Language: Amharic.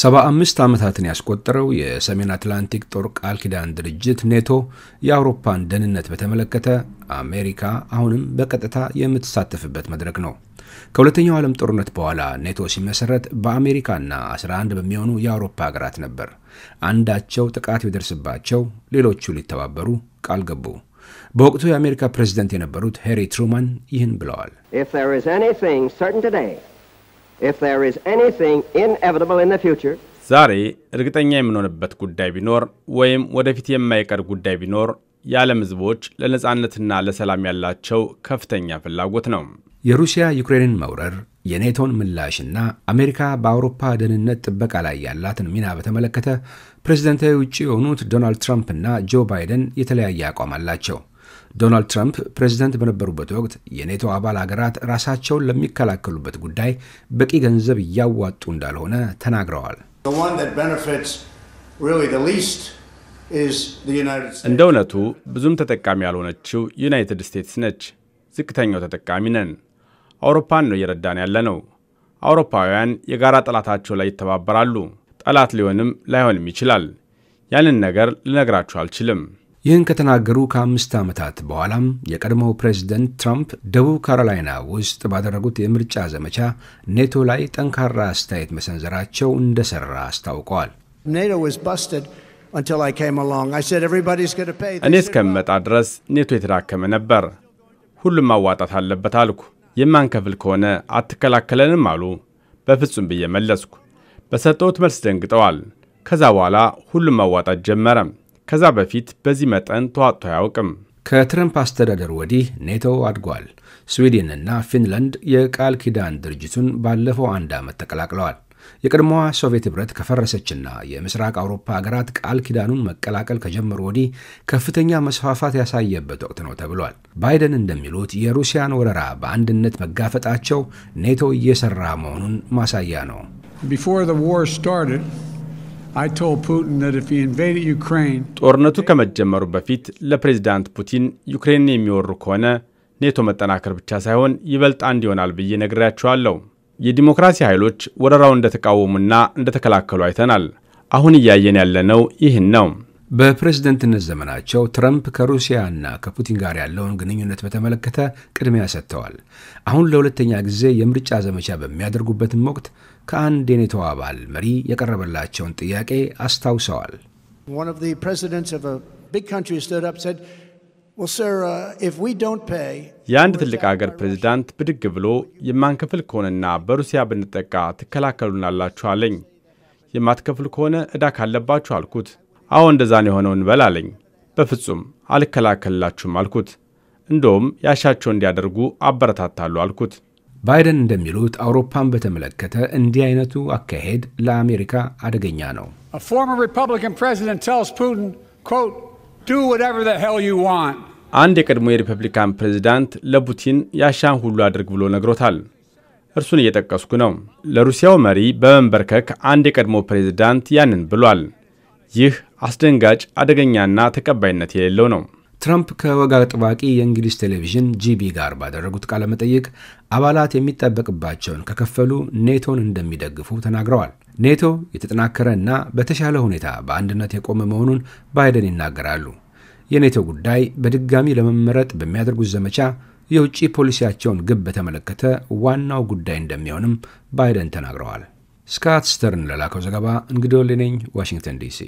ሰባ አምስት ዓመታትን ያስቆጠረው የሰሜን አትላንቲክ ጦር ቃል ኪዳን ድርጅት ኔቶ የአውሮፓን ደህንነት በተመለከተ አሜሪካ አሁንም በቀጥታ የምትሳተፍበት መድረክ ነው። ከሁለተኛው ዓለም ጦርነት በኋላ ኔቶ ሲመሰረት በአሜሪካና 11 በሚሆኑ የአውሮፓ ሀገራት ነበር። አንዳቸው ጥቃት ቢደርስባቸው ሌሎቹ ሊተባበሩ ቃል ገቡ። በወቅቱ የአሜሪካ ፕሬዝደንት የነበሩት ሄሪ ትሩማን ይህን ብለዋል። ዛሬ እርግጠኛ የምንሆንበት ጉዳይ ቢኖር ወይም ወደፊት የማይቀር ጉዳይ ቢኖር የዓለም ሕዝቦች ለነፃነትና ለሰላም ያላቸው ከፍተኛ ፍላጎት ነው። የሩሲያ ዩክሬንን መውረር፣ የኔቶን ምላሽና አሜሪካ በአውሮፓ ደህንነት ጥበቃ ላይ ያላትን ሚና በተመለከተ ፕሬዝደንታዊ ውጭ የሆኑት ዶናልድ ትራምፕና ጆ ባይደን የተለያየ አቋም አላቸው። ዶናልድ ትራምፕ ፕሬዚደንት በነበሩበት ወቅት የኔቶ አባል አገራት ራሳቸውን ለሚከላከሉበት ጉዳይ በቂ ገንዘብ እያዋጡ እንዳልሆነ ተናግረዋል። እንደ እውነቱ ብዙም ተጠቃሚ ያልሆነችው ዩናይትድ ስቴትስ ነች። ዝቅተኛው ተጠቃሚ ነን። አውሮፓን ነው እየረዳን ያለ ነው። አውሮፓውያን የጋራ ጠላታቸው ላይ ይተባበራሉ። ጠላት ሊሆንም ላይሆንም ይችላል። ያንን ነገር ልነግራችሁ አልችልም። ይህን ከተናገሩ ከአምስት ዓመታት በኋላም የቀድሞው ፕሬዚደንት ትራምፕ ደቡብ ካሮላይና ውስጥ ባደረጉት የምርጫ ዘመቻ ኔቶ ላይ ጠንካራ አስተያየት መሰንዘራቸው እንደሰራ አስታውቀዋል። እኔ እስከምመጣ ድረስ ኔቶ የተዳከመ ነበር። ሁሉም ማዋጣት አለበት አልኩ። የማንከፍል ከሆነ አትከላከለንም አሉ። በፍጹም ብዬ መለስኩ። በሰጠሁት መልስ ደንግጠዋል። ከዛ በኋላ ሁሉም ማዋጣት ጀመረም። ከዛ በፊት በዚህ መጠን ተዋጥቶ አያውቅም። ከትረምፕ አስተዳደር ወዲህ ኔቶ አድጓል። ስዊድንና ፊንላንድ የቃል ኪዳን ድርጅቱን ባለፈው አንድ ዓመት ተቀላቅለዋል። የቀድሞዋ ሶቪየት ኅብረት ከፈረሰችና የምስራቅ አውሮፓ ሀገራት ቃል ኪዳኑን መቀላቀል ከጀመሩ ወዲህ ከፍተኛ መስፋፋት ያሳየበት ወቅት ነው ተብሏል። ባይደን እንደሚሉት የሩሲያን ወረራ በአንድነት መጋፈጣቸው ኔቶ እየሰራ መሆኑን ማሳያ ነው። ጦርነቱ ከመጀመሩ በፊት ለፕሬዚዳንት ፑቲን ዩክሬንን የሚወሩ ከሆነ ኔቶ መጠናከር ብቻ ሳይሆን ይበልጥ አንድ ይሆናል ብዬ ነግሬያቸዋለሁ። የዲሞክራሲ ኃይሎች ወረራው እንደተቃወሙና እንደተከላከሉ አይተናል። አሁን እያየን ያለነው ይህን ነው። በፕሬዝደንትነት ዘመናቸው ትረምፕ ከሩሲያና ከፑቲን ጋር ያለውን ግንኙነት በተመለከተ ቅድሚያ ሰጥተዋል። አሁን ለሁለተኛ ጊዜ የምርጫ ዘመቻ በሚያደርጉበትም ወቅት ከአንድ የኔቶ አባል መሪ የቀረበላቸውን ጥያቄ አስታውሰዋል። uh, የአንድ ትልቅ አገር ፕሬዚዳንት ብድግ ብሎ የማንከፍል ከሆነና በሩሲያ ብንጠቃ ትከላከሉናላችሁ አለኝ። የማትከፍል ከሆነ ዕዳ ካለባችሁ አልኩት። አዎ እንደዛን የሆነው እንበል አለኝ። በፍጹም አልከላከልላችሁም አልኩት። እንደውም ያሻቸው እንዲያደርጉ አበረታታሉ አልኩት። ባይደን እንደሚሉት አውሮፓን በተመለከተ እንዲህ አይነቱ አካሄድ ለአሜሪካ አደገኛ ነው። አንድ የቀድሞ የሪፐብሊካን ፕሬዚዳንት ለፑቲን ያሻን ሁሉ አድርግ ብሎ ነግሮታል። እርሱን እየጠቀስኩ ነው። ለሩሲያው መሪ በመንበርከክ አንድ የቀድሞ ፕሬዚዳንት ያንን ብሏል። ይህ አስደንጋጭ አደገኛና ተቀባይነት የሌለው ነው። ትራምፕ ከወግ አጥባቂ የእንግሊዝ ቴሌቪዥን ጂቢ ጋር ባደረጉት ቃለ መጠይቅ አባላት የሚጠበቅባቸውን ከከፈሉ ኔቶን እንደሚደግፉ ተናግረዋል። ኔቶ የተጠናከረ እና በተሻለ ሁኔታ በአንድነት የቆመ መሆኑን ባይደን ይናገራሉ። የኔቶ ጉዳይ በድጋሚ ለመመረጥ በሚያደርጉት ዘመቻ የውጭ ፖሊሲያቸውን ግብ በተመለከተ ዋናው ጉዳይ እንደሚሆንም ባይደን ተናግረዋል። ስካት ስተርን ለላከው ዘገባ እንግዶ ዋሽንግተን ዲሲ